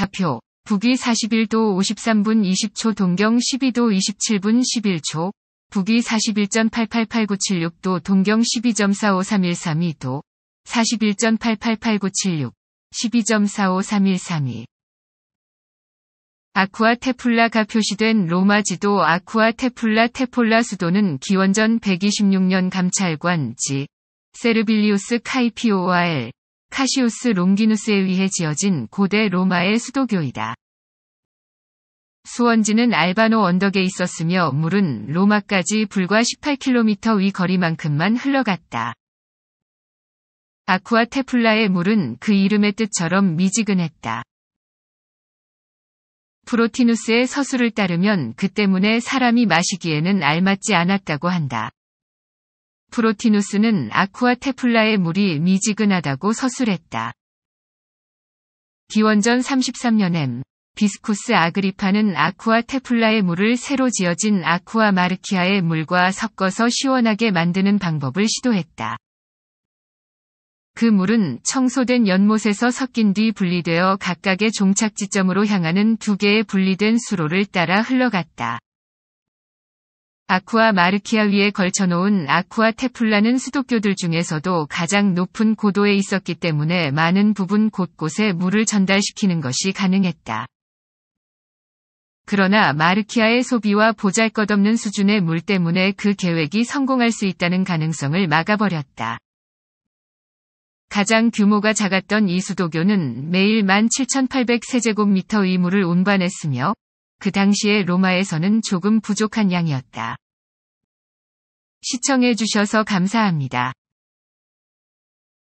사표, 북위 41도 53분 20초 동경 12도 27분 11초, 북위 41.888976도 동경 12.453132도 41.888976 12.453132 아쿠아 테플라가 표시된 로마 지도 아쿠아 테플라 테폴라 수도는 기원전 126년 감찰관 지 세르빌리우스 카이피오와엘 카시우스 롱기누스에 의해 지어진 고대 로마의 수도교이다. 수원지는 알바노 언덕에 있었으며 물은 로마까지 불과 18km 위 거리만큼만 흘러갔다. 아쿠아 테플라의 물은 그 이름의 뜻처럼 미지근했다. 프로티누스의 서술을 따르면 그 때문에 사람이 마시기에는 알맞지 않았다고 한다. 프로티누스는 아쿠아 테플라의 물이 미지근하다고 서술했다. 기원전 33년엔 비스쿠스 아그리파는 아쿠아 테플라의 물을 새로 지어진 아쿠아 마르키아의 물과 섞어서 시원하게 만드는 방법을 시도했다. 그 물은 청소된 연못에서 섞인 뒤 분리되어 각각의 종착지점으로 향하는 두 개의 분리된 수로를 따라 흘러갔다. 아쿠아 마르키아 위에 걸쳐놓은 아쿠아 테플라는 수도교들 중에서도 가장 높은 고도에 있었기 때문에 많은 부분 곳곳에 물을 전달시키는 것이 가능했다. 그러나 마르키아의 소비와 보잘것없는 수준의 물 때문에 그 계획이 성공할 수 있다는 가능성을 막아버렸다. 가장 규모가 작았던 이 수도교는 매일 17,800세제곱미터의 물을 운반했으며 그 당시에 로마에서는 조금 부족한 양이었다. 시청해주셔서 감사합니다.